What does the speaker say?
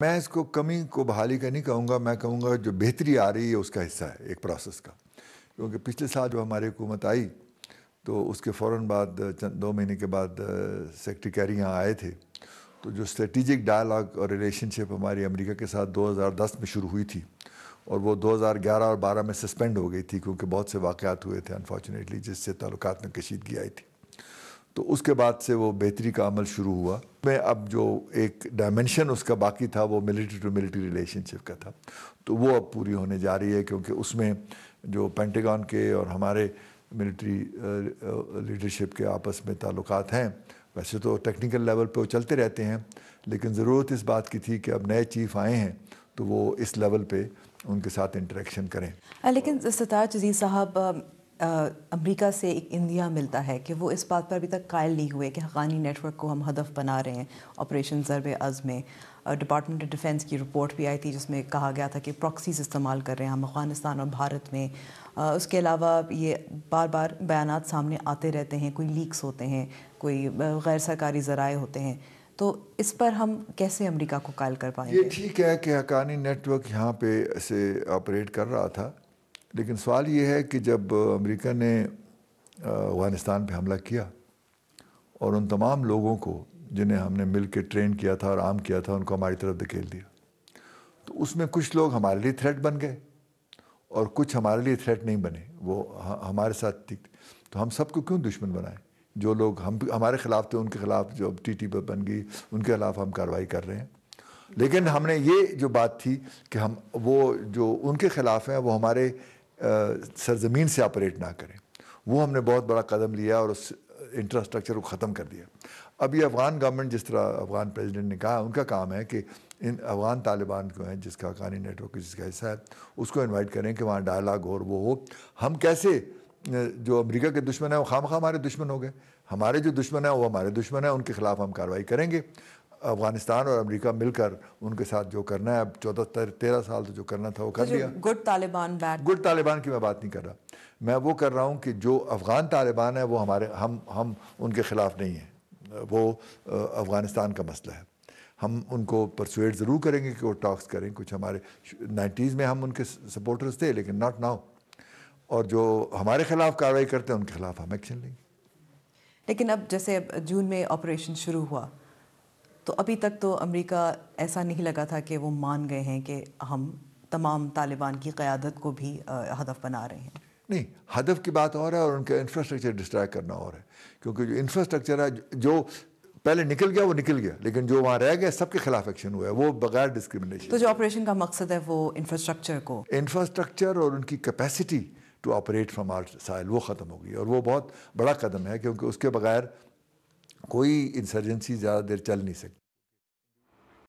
میں اس کو کمی کو بحالی کا نہیں کہوں گا میں کہوں گا جو بہتری آ رہی ہے اس کا حصہ ہے ایک پروسیس کا کیونکہ پچھلے سال جو ہماری حکومت آئی تو اس کے فوراً بعد چند دو مہینے کے بعد سیکٹری کیری یہاں آئے تھے تو جو اسٹریٹجک ڈائلاگ اور ریلیشن شپ ہماری امریکہ کے ساتھ دو ہزار دس میں شروع ہوئی تھی اور وہ دو ہزار گیارہ اور بارہ میں سسپینڈ ہو گئی تھی کیونکہ بہت سے واقعات ہوئے تھے انفارچونیٹلی جس سے تعلقات میں کشیدگی آئی تھی تو اس کے بعد سے وہ بہتری کا عمل شروع ہوا میں اب جو ایک ڈائمنشن اس کا باقی تھا وہ military to military relationship کا تھا تو وہ اب پوری ہونے جا رہی ہے کیونکہ اس میں جو پینٹیگان کے اور ہمارے ملٹری لیڈرشپ uh, کے آپس میں تعلقات ہیں ویسے تو ٹیکنیکل لیول پہ وہ چلتے رہتے ہیں لیکن ضرورت اس بات کی تھی کہ اب نئے چیف آئے ہیں تو وہ اس لیول پہ ان کے ساتھ انٹریکشن کریں لیکن عزیز جی صاحب امریکہ سے ایک اندیا ملتا ہے کہ وہ اس بات پر ابھی تک قائل نہیں ہوئے کہ حقانی نیٹ ورک کو ہم ہدف بنا رہے ہیں آپریشن ضرب عز میں ڈپارٹمنٹ آف ڈیفینس کی رپورٹ بھی آئی تھی جس میں کہا گیا تھا کہ پروکسیز استعمال کر رہے ہیں ہم افغانستان اور بھارت میں اس کے علاوہ یہ بار بار بیانات سامنے آتے رہتے ہیں کوئی لیکس ہوتے ہیں کوئی غیر سرکاری ذرائع ہوتے ہیں تو اس پر ہم کیسے امریکہ کو قائل کر پائیں گے ٹھیک ہے کہ حقانی نیٹ ورک یہاں پہ سے آپریٹ کر رہا تھا لیکن سوال یہ ہے کہ جب امریکہ نے افغانستان پہ حملہ کیا اور ان تمام لوگوں کو جنہیں ہم نے مل کے ٹرین کیا تھا اور عام کیا تھا ان کو ہماری طرف دھکیل دیا تو اس میں کچھ لوگ ہمارے لیے تھریٹ بن گئے اور کچھ ہمارے لیے تھریٹ نہیں بنے وہ ہمارے ساتھ ٹھیک تو ہم سب کو کیوں دشمن بنائیں جو لوگ ہم ہمارے خلاف تھے ان کے خلاف جو ٹی ٹی پہ بن گئی ان کے خلاف ہم کاروائی کر رہے ہیں لیکن ہم نے یہ جو بات تھی کہ ہم وہ جو ان کے خلاف ہیں وہ ہمارے سرزمین سے آپریٹ نہ کریں وہ ہم نے بہت بڑا قدم لیا اور اس انفراسٹرکچر کو ختم کر دیا اب یہ افغان گورنمنٹ جس طرح افغان پریزیڈنٹ نے کہا ان کا کام ہے کہ ان افغان طالبان کو ہیں جس کا افغانی نیٹ ورک جس کا حصہ ہے اس کو انوائٹ کریں کہ وہاں ڈائلاگ ہو وہ ہو ہم کیسے جو امریکہ کے دشمن ہیں وہ خام خواہ ہمارے دشمن ہو گئے ہمارے جو دشمن ہیں وہ ہمارے دشمن ہیں ان کے خلاف ہم کارروائی کریں گے افغانستان اور امریکہ مل کر ان کے ساتھ جو کرنا ہے اب چودہ تیرہ سال تو جو کرنا تھا وہ کر اچھا، لیا گڈ طالبان گڈ طالبان کی میں بات نہیں کر رہا میں وہ کر رہا ہوں کہ جو افغان طالبان ہے وہ ہمارے ہم ہم ان کے خلاف نہیں ہیں وہ افغانستان کا مسئلہ ہے ہم ان کو پرسویٹ ضرور کریں گے کہ وہ ٹاکس کریں کچھ ہمارے نائنٹیز میں ہم ان کے سپورٹرز تھے لیکن ناٹ ناؤ اور جو ہمارے خلاف کارروائی کرتے ہیں ان کے خلاف ہم ایکشن لیں گے لیکن اب جیسے جون میں آپریشن شروع ہوا تو ابھی تک تو امریکہ ایسا نہیں لگا تھا کہ وہ مان گئے ہیں کہ ہم تمام طالبان کی قیادت کو بھی ہدف بنا رہے ہیں نہیں ہدف کی بات اور ہے اور ان کا انفراسٹرکچر ڈسٹرائک کرنا اور کیونکہ جو انفراسٹرکچر ہے جو پہلے نکل گیا وہ نکل گیا لیکن جو وہاں رہ گیا سب کے خلاف ایکشن ہوا ہے وہ بغیر ڈسکریمنیشن تو جو آپریشن کا مقصد ہے وہ انفراسٹرکچر کو انفراسٹرکچر اور ان کی کیپیسٹی ٹو آپریٹ فرام سائل وہ ختم ہو گئی اور وہ بہت بڑا قدم ہے کیونکہ اس کے بغیر کوئی انسرجنسی زیادہ دیر چل نہیں سکتی